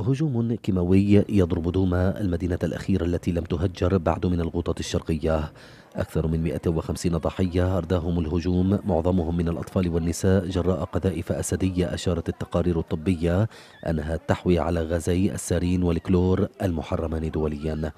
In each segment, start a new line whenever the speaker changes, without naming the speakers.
هجوم كيماوي يضرب دوما المدينة الأخيرة التي لم تهجر بعد من الغوطة الشرقية أكثر من 150 ضحية أرداهم الهجوم معظمهم من الأطفال والنساء جراء قذائف أسدية أشارت التقارير الطبية أنها تحوي على غازي السارين والكلور المحرمان دولياً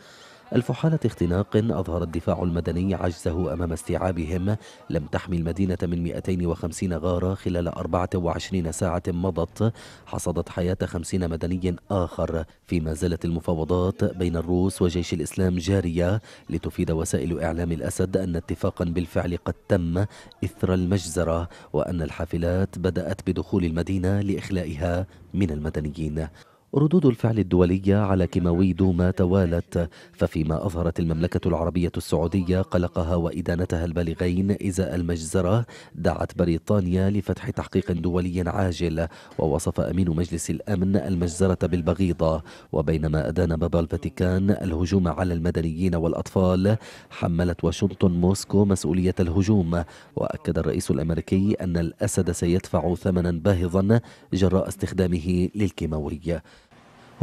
ألف حالة اختناق أظهر الدفاع المدني عجزه أمام استيعابهم لم تحمي المدينة من 250 غارة خلال 24 ساعة مضت حصدت حياة 50 مدني آخر فيما زالت المفاوضات بين الروس وجيش الإسلام جارية لتفيد وسائل إعلام الأسد أن اتفاقا بالفعل قد تم إثر المجزرة وأن الحافلات بدأت بدخول المدينة لإخلائها من المدنيين ردود الفعل الدولية على كيماوي دوما توالت ففيما أظهرت المملكة العربية السعودية قلقها وإدانتها البالغين إزاء المجزرة دعت بريطانيا لفتح تحقيق دولي عاجل ووصف أمين مجلس الأمن المجزرة بالبغيضة وبينما أدان باب الفاتيكان الهجوم على المدنيين والأطفال حملت واشنطن موسكو مسؤولية الهجوم وأكد الرئيس الأمريكي أن الأسد سيدفع ثمنا باهظا جراء استخدامه للكيماوي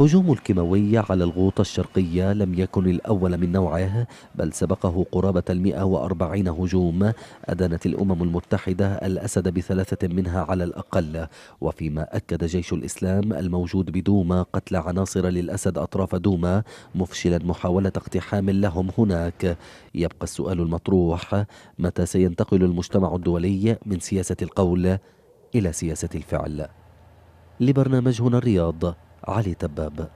هجوم الكيماوي على الغوطة الشرقية لم يكن الأول من نوعه بل سبقه قرابة المئة وأربعين هجوم أدانت الأمم المتحدة الأسد بثلاثة منها على الأقل وفيما أكد جيش الإسلام الموجود بدوما قتل عناصر للأسد أطراف دوما مفشلا محاولة اقتحام لهم هناك يبقى السؤال المطروح متى سينتقل المجتمع الدولي من سياسة القول إلى سياسة الفعل لبرنامج هنا الرياض علي تباب